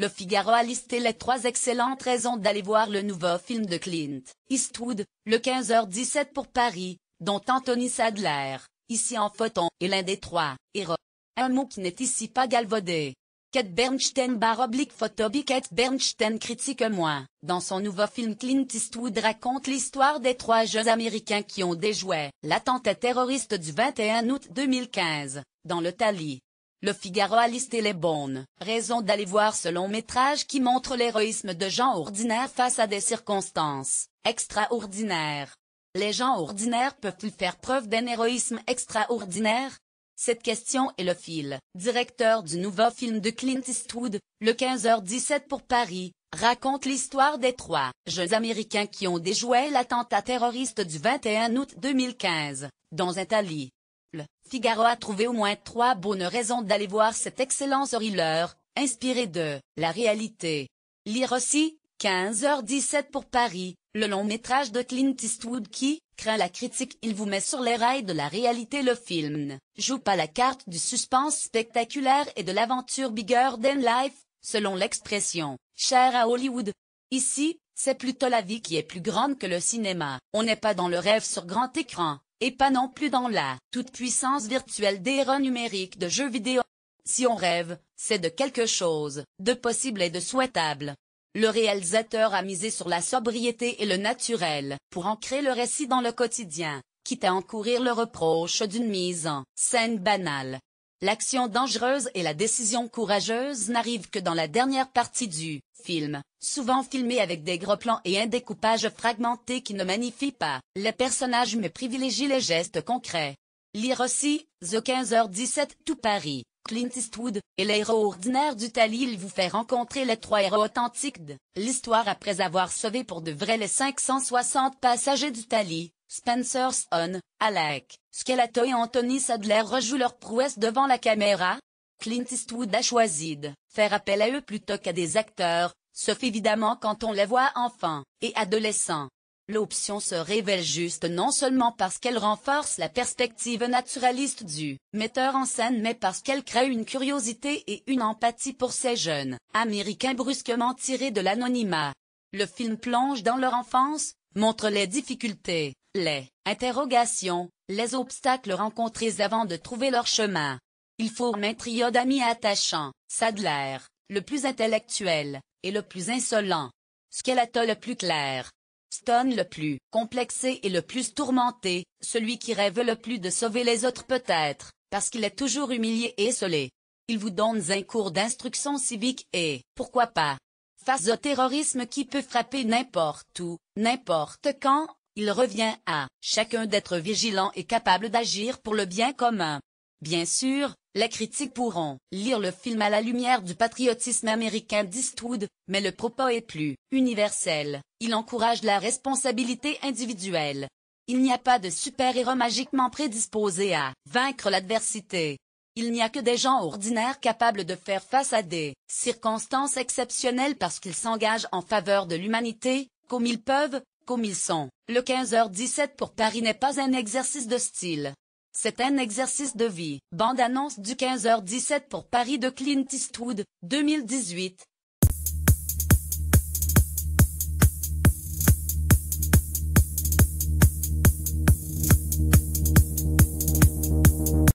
Le Figaro a listé les trois excellentes raisons d'aller voir le nouveau film de Clint Eastwood, le 15h17 pour Paris, dont Anthony Sadler, ici en photon, est l'un des trois, héros. Un mot qui n'est ici pas galvaudé. Kate Bernstein barre oblique photobie Kate Bernstein critique moi. Dans son nouveau film Clint Eastwood raconte l'histoire des trois jeunes américains qui ont déjoué l'attentat terroriste du 21 août 2015, dans le Tali. Le Figaro a listé les bonnes raisons d'aller voir ce long métrage qui montre l'héroïsme de gens ordinaires face à des circonstances extraordinaires. Les gens ordinaires peuvent-ils faire preuve d'un héroïsme extraordinaire Cette question est le fil directeur du nouveau film de Clint Eastwood, le 15h17 pour Paris, raconte l'histoire des trois jeunes Américains qui ont déjoué l'attentat terroriste du 21 août 2015, dans un tali. Figaro a trouvé au moins trois bonnes raisons d'aller voir cet excellent thriller, inspiré de la réalité. Lire aussi, 15h17 pour Paris, le long métrage de Clint Eastwood qui, craint la critique, il vous met sur les rails de la réalité. Le film joue pas la carte du suspense spectaculaire et de l'aventure bigger than life, selon l'expression chère à Hollywood. Ici, c'est plutôt la vie qui est plus grande que le cinéma. On n'est pas dans le rêve sur grand écran et pas non plus dans la toute-puissance virtuelle des numérique numériques de jeux vidéo. Si on rêve, c'est de quelque chose, de possible et de souhaitable. Le réalisateur a misé sur la sobriété et le naturel, pour ancrer le récit dans le quotidien, quitte à encourir le reproche d'une mise en scène banale, L'action dangereuse et la décision courageuse n'arrivent que dans la dernière partie du film, souvent filmé avec des gros plans et un découpage fragmenté qui ne magnifie pas les personnages mais privilégie les gestes concrets. Lire aussi, The 15h17 Tout Paris, Clint Eastwood, et l'héros ordinaire du Tali vous fait rencontrer les trois héros authentiques de l'histoire après avoir sauvé pour de vrai les 560 passagers du Tali, Spencer Stone, Alec, Skelato et Anthony Sadler rejouent leur prouesse devant la caméra. Clint Eastwood a choisi de faire appel à eux plutôt qu'à des acteurs, sauf évidemment quand on les voit enfants et adolescents. L'option se révèle juste non seulement parce qu'elle renforce la perspective naturaliste du metteur en scène mais parce qu'elle crée une curiosité et une empathie pour ces jeunes Américains brusquement tirés de l'anonymat. Le film plonge dans leur enfance, montre les difficultés, les interrogations, les obstacles rencontrés avant de trouver leur chemin. Il faut un trio d'amis attachants, Sadler, le plus intellectuel, et le plus insolent. Skeletor le plus clair. Stone le plus complexé et le plus tourmenté, celui qui rêve le plus de sauver les autres peut-être, parce qu'il est toujours humilié et isolé. Il vous donne un cours d'instruction civique et, pourquoi pas, Face au terrorisme qui peut frapper n'importe où, n'importe quand, il revient à chacun d'être vigilant et capable d'agir pour le bien commun. Bien sûr, les critiques pourront lire le film à la lumière du patriotisme américain d'Eastwood, mais le propos est plus universel. Il encourage la responsabilité individuelle. Il n'y a pas de super-héros magiquement prédisposés à vaincre l'adversité. Il n'y a que des gens ordinaires capables de faire face à des circonstances exceptionnelles parce qu'ils s'engagent en faveur de l'humanité, comme ils peuvent, comme ils sont. Le 15h17 pour Paris n'est pas un exercice de style. C'est un exercice de vie. Bande annonce du 15h17 pour Paris de Clint Eastwood, 2018.